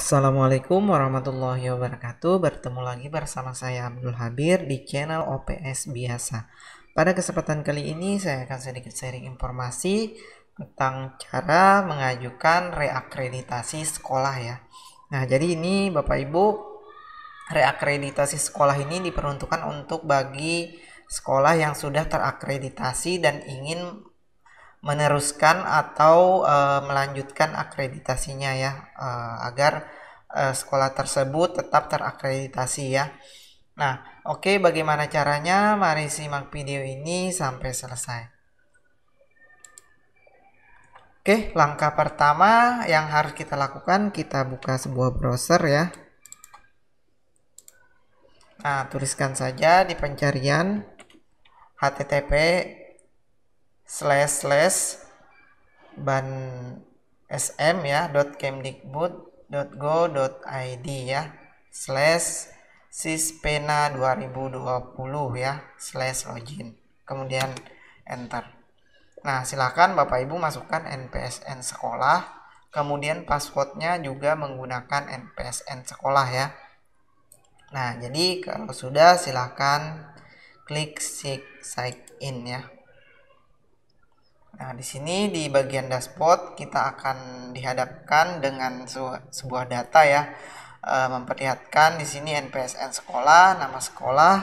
Assalamualaikum warahmatullahi wabarakatuh Bertemu lagi bersama saya Abdul Habir di channel OPS Biasa Pada kesempatan kali ini saya akan sedikit sharing informasi Tentang cara mengajukan reakreditasi sekolah ya Nah jadi ini Bapak Ibu Reakreditasi sekolah ini diperuntukkan untuk bagi sekolah yang sudah terakreditasi dan ingin meneruskan atau uh, melanjutkan akreditasinya ya uh, agar uh, sekolah tersebut tetap terakreditasi ya. Nah, oke okay, bagaimana caranya? Mari simak video ini sampai selesai. Oke, okay, langkah pertama yang harus kita lakukan kita buka sebuah browser ya. Nah, tuliskan saja di pencarian http slash slash ban sm ya dot kemdikbud dot go dot id ya slash sispena 2020 ya slash login kemudian enter nah silahkan bapak ibu masukkan npsn sekolah kemudian passwordnya juga menggunakan npsn sekolah ya nah jadi kalau sudah silahkan klik sign in ya Nah, di sini di bagian dashboard kita akan dihadapkan dengan sebuah data ya. E, memperlihatkan di sini NPSN sekolah, nama sekolah,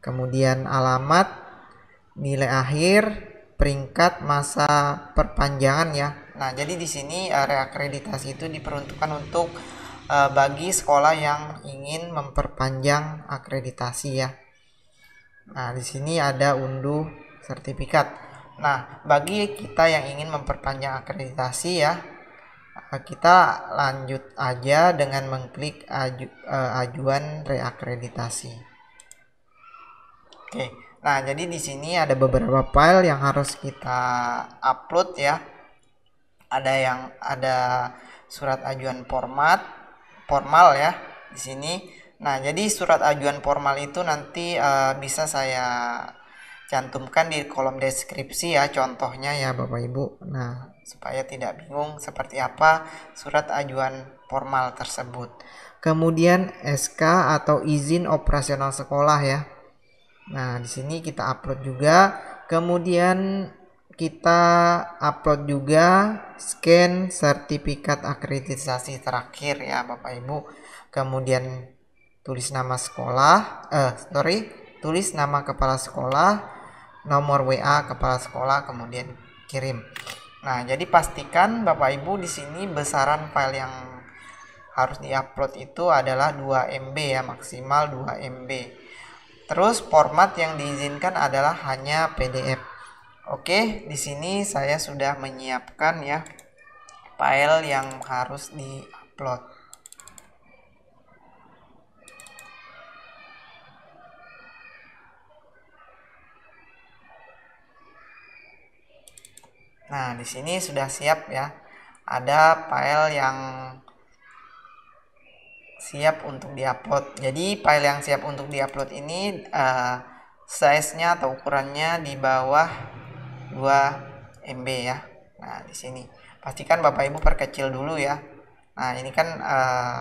kemudian alamat, nilai akhir, peringkat masa perpanjangan ya. Nah, jadi di sini area e, akreditasi itu diperuntukkan untuk e, bagi sekolah yang ingin memperpanjang akreditasi ya. Nah, di sini ada unduh sertifikat. Nah, bagi kita yang ingin memperpanjang akreditasi ya, eh, kita lanjut aja dengan mengklik aju, uh, ajuan reakreditasi. Oke, nah jadi di sini ada beberapa file yang harus kita upload ya. Ada yang ada surat ajuan format formal ya di sini. Nah, jadi surat ajuan formal itu nanti uh, bisa saya cantumkan di kolom deskripsi ya contohnya ya Bapak Ibu. Nah, supaya tidak bingung seperti apa surat ajuan formal tersebut. Kemudian SK atau izin operasional sekolah ya. Nah, di sini kita upload juga. Kemudian kita upload juga scan sertifikat akreditasi terakhir ya Bapak Ibu. Kemudian tulis nama sekolah, eh sorry, tulis nama kepala sekolah, nomor WA kepala sekolah kemudian kirim. Nah, jadi pastikan Bapak Ibu di sini besaran file yang harus diupload itu adalah 2 MB ya, maksimal 2 MB. Terus format yang diizinkan adalah hanya PDF. Oke, di sini saya sudah menyiapkan ya file yang harus diupload. Nah, di sini sudah siap ya. Ada file yang siap untuk diupload. Jadi, file yang siap untuk diupload ini uh, size-nya atau ukurannya di bawah 2 MB ya. Nah, di sini. Pastikan Bapak Ibu perkecil dulu ya. Nah, ini kan uh,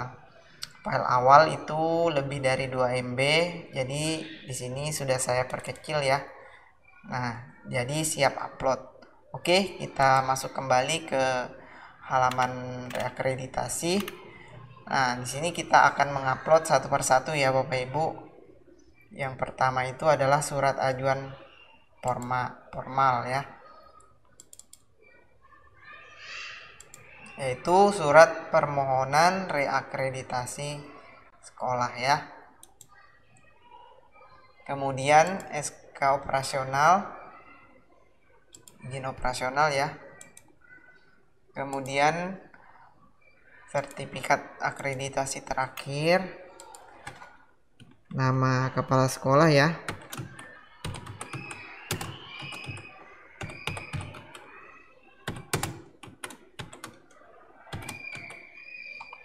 file awal itu lebih dari 2 MB. Jadi, di sini sudah saya perkecil ya. Nah, jadi siap upload. Oke, kita masuk kembali ke halaman reakreditasi. Nah, di sini kita akan mengupload satu persatu ya Bapak Ibu. Yang pertama itu adalah surat ajuan forma, formal ya. Yaitu surat permohonan reakreditasi sekolah ya. Kemudian SK operasional izin operasional ya kemudian sertifikat akreditasi terakhir nama kepala sekolah ya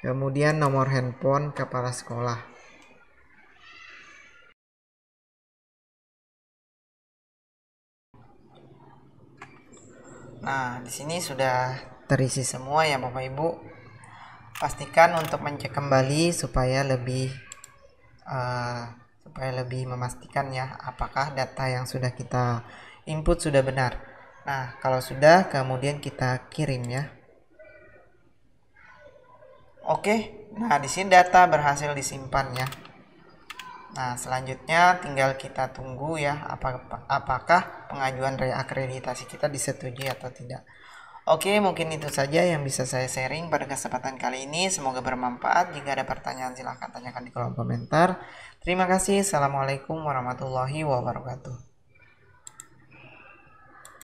kemudian nomor handphone kepala sekolah Nah, di sini sudah terisi semua ya Bapak Ibu. Pastikan untuk mencek kembali supaya lebih uh, supaya lebih memastikan ya apakah data yang sudah kita input sudah benar. Nah, kalau sudah kemudian kita kirim ya. Oke, nah di sini data berhasil disimpan ya. Nah, selanjutnya tinggal kita tunggu ya apakah pengajuan reakreditasi kita disetujui atau tidak. Oke, mungkin itu saja yang bisa saya sharing pada kesempatan kali ini. Semoga bermanfaat. Jika ada pertanyaan silahkan tanyakan di kolom komentar. Terima kasih. Assalamualaikum warahmatullahi wabarakatuh.